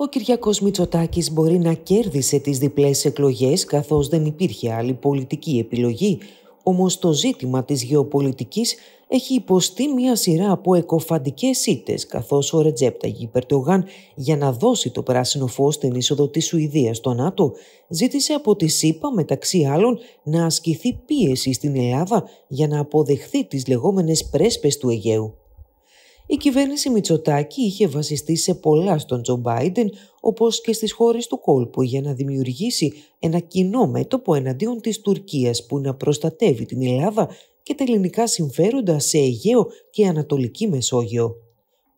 Ο Κυριακός Μητσοτάκης μπορεί να κέρδισε τις διπλές εκλογές καθώς δεν υπήρχε άλλη πολιτική επιλογή, όμως το ζήτημα της γεωπολιτικής έχει υποστεί μια σειρά από εκοφαντικές ήττε, καθώς ο Ρετζέπτα Γιπερτογάν για να δώσει το πράσινο φως στην είσοδο της Σουηδίας στο ΝΑΤΟ ζήτησε από τη ΣΥΠΑ μεταξύ άλλων να ασκηθεί πίεση στην Ελλάδα για να αποδεχθεί τις λεγόμενες πρέσπες του Αιγαίου. Η κυβέρνηση Μητσοτάκη είχε βασιστεί σε πολλά στον Τζο Μπάιντεν, όπως και στις χώρες του κόλπου, για να δημιουργήσει ένα κοινό μέτωπο εναντίον της Τουρκίας που να προστατεύει την Ελλάδα και τα ελληνικά συμφέροντα σε Αιγαίο και Ανατολική Μεσόγειο.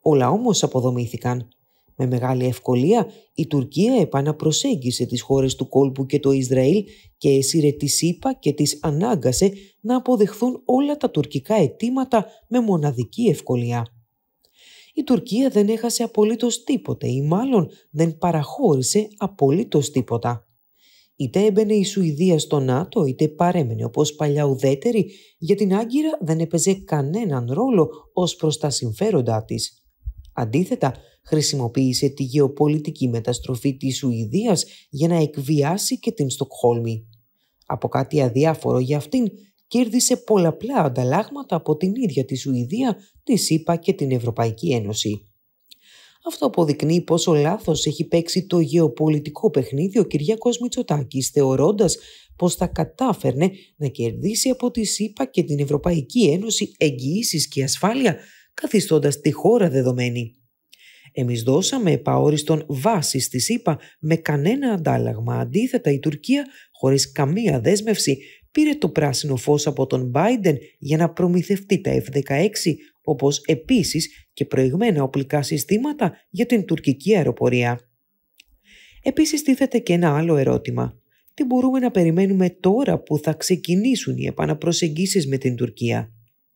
Όλα όμως αποδομήθηκαν. Με μεγάλη ευκολία, η Τουρκία επαναπροσέγγισε τις χώρες του κόλπου και το Ισραήλ και έσυρε τη ΣΥΠΑ και τις ανάγκασε να αποδεχθούν όλα τα τουρκικά αιτήματα με μοναδική ευκολία η Τουρκία δεν έχασε απολύτως τίποτε ή μάλλον δεν παραχώρησε απολύτως τίποτα. Είτε έμπαινε η Σουηδία στο ΝΑΤΟ, είτε παρέμενε όπως παλιά ουδέτερη, για την Άγκυρα δεν έπαιζε κανέναν ρόλο ως προς τα συμφέροντά της. Αντίθετα, χρησιμοποίησε τη γεωπολιτική μεταστροφή της Σουηδίας για να εκβιάσει και την Στοκχόλμη. Από κάτι αδιάφορο για αυτήν, κέρδισε πολλαπλά ανταλλάγματα από την ίδια τη Σουηδία, τη ΣΥΠΑ και την Ευρωπαϊκή Ένωση. Αυτό αποδεικνύει πόσο λάθος έχει παίξει το γεωπολιτικό παιχνίδι ο Κυριακός Μητσοτάκης, θεωρώντας πως θα κατάφερνε να κερδίσει από τη ΣΥΠΑ και την Ευρωπαϊκή Ένωση εγγυήσεις και ασφάλεια, καθιστώντας τη χώρα δεδομένη. Εμείς δώσαμε επαόριστον βάση στη ΣΥΠΑ με κανένα αντάλλαγμα. Αντίθετα, η Τουρκία, χωρίς καμία δέσμευση, πήρε το πράσινο φως από τον Biden για να προμηθευτεί τα F-16, όπως επίσης και προηγμένα οπλικά συστήματα για την τουρκική αεροπορία. Επίσης τίθεται και ένα άλλο ερώτημα. Τι μπορούμε να περιμένουμε τώρα που θα ξεκινήσουν οι επαναπροσεγγίσεις με την Τουρκία.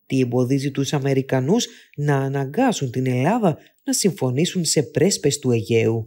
Τι εμποδίζει τους Αμερικανούς να αναγκάσουν την Ελλάδα να συμφωνήσουν σε πρέσπες του Αιγαίου.